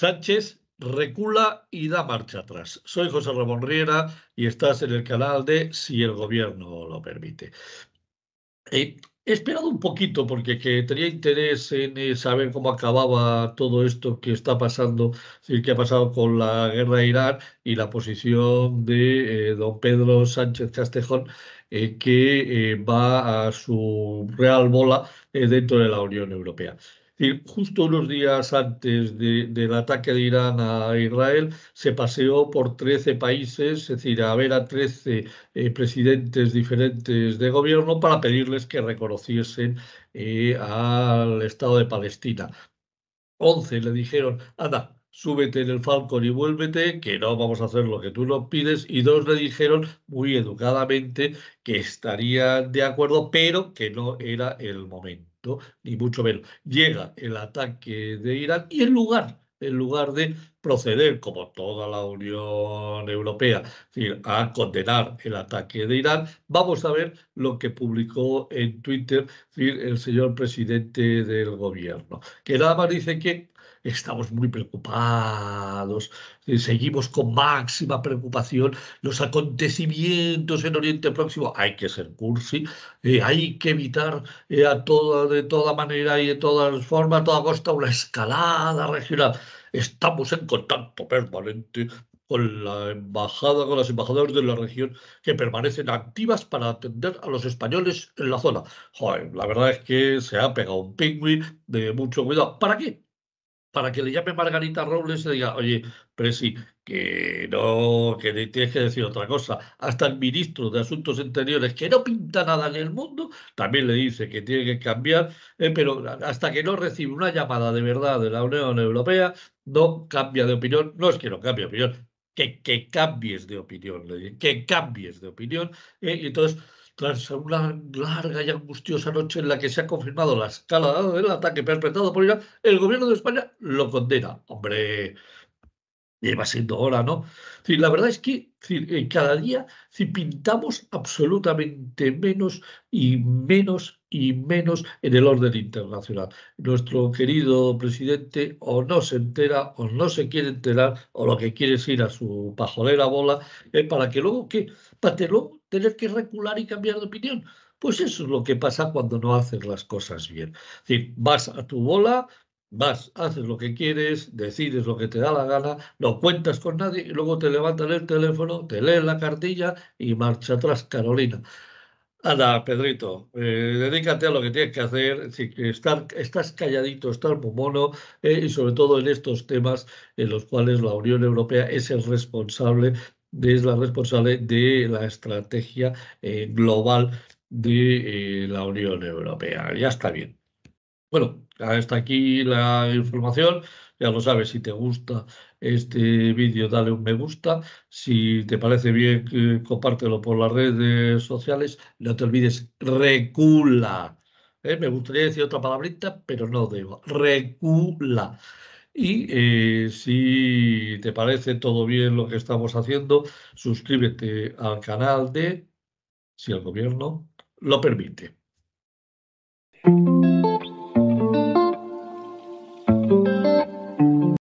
Sánchez recula y da marcha atrás. Soy José Ramón Riera y estás en el canal de Si el Gobierno lo permite. Eh, he esperado un poquito porque tenía interés en eh, saber cómo acababa todo esto que está pasando, es que ha pasado con la guerra de Irán y la posición de eh, don Pedro Sánchez Castejón, que va a su real bola dentro de la Unión Europea justo unos días antes del ataque de Irán a Israel, se paseó por 13 países, es decir, a ver a 13 eh, presidentes diferentes de gobierno para pedirles que reconociesen eh, al Estado de Palestina. 11 le dijeron, anda, súbete en el Falcon y vuélvete, que no vamos a hacer lo que tú nos pides. Y dos le dijeron muy educadamente que estarían de acuerdo, pero que no era el momento ni mucho menos. Llega el ataque de Irán y en lugar, en lugar de proceder, como toda la Unión Europea, a condenar el ataque de Irán, vamos a ver lo que publicó en Twitter el señor presidente del gobierno, que nada más dice que estamos muy preocupados, seguimos con máxima preocupación los acontecimientos en Oriente Próximo. Hay que ser cursi, eh, hay que evitar eh, a toda, de toda manera y de todas formas, a toda costa, una escalada regional. Estamos en contacto permanente con la embajada, con las embajadoras de la región que permanecen activas para atender a los españoles en la zona. la verdad es que se ha pegado un pingüi de mucho cuidado. ¿Para qué? para que le llame Margarita Robles y diga, oye, pero sí que no, que tienes que decir otra cosa. Hasta el ministro de Asuntos Interiores, que no pinta nada en el mundo, también le dice que tiene que cambiar, eh, pero hasta que no recibe una llamada de verdad de la Unión Europea, no cambia de opinión. No es que no cambie de opinión, que, que cambies de opinión, que cambies de opinión. Eh, y entonces tras una larga y angustiosa noche en la que se ha confirmado la escala del ataque perpetrado por Irán, el gobierno de España lo condena. Hombre, lleva siendo hora, ¿no? la verdad es que eh, cada día pintamos absolutamente menos y menos y menos en el orden internacional. Nuestro querido presidente o no se entera o no se quiere enterar o lo que quiere es ir a su pajolera bola eh, para que luego que para tener que regular y cambiar de opinión. Pues eso es lo que pasa cuando no haces las cosas bien. Es decir, vas a tu bola, vas, haces lo que quieres, decides lo que te da la gana, no cuentas con nadie y luego te levantan el teléfono, te leen la cartilla y marcha atrás, Carolina. Anda, Pedrito, eh, dedícate a lo que tienes que hacer, Si estás calladito, estás muy mono, eh, y sobre todo en estos temas en los cuales la Unión Europea es el responsable, es la responsable de la estrategia eh, global de la Unión Europea. Ya está bien. Bueno, está aquí la información. Ya lo sabes, si te gusta este vídeo, dale un me gusta. Si te parece bien, eh, compártelo por las redes sociales. No te olvides, recula. Eh, me gustaría decir otra palabrita, pero no debo. Recula. Y eh, si te parece todo bien lo que estamos haciendo, suscríbete al canal de, si el gobierno lo permite.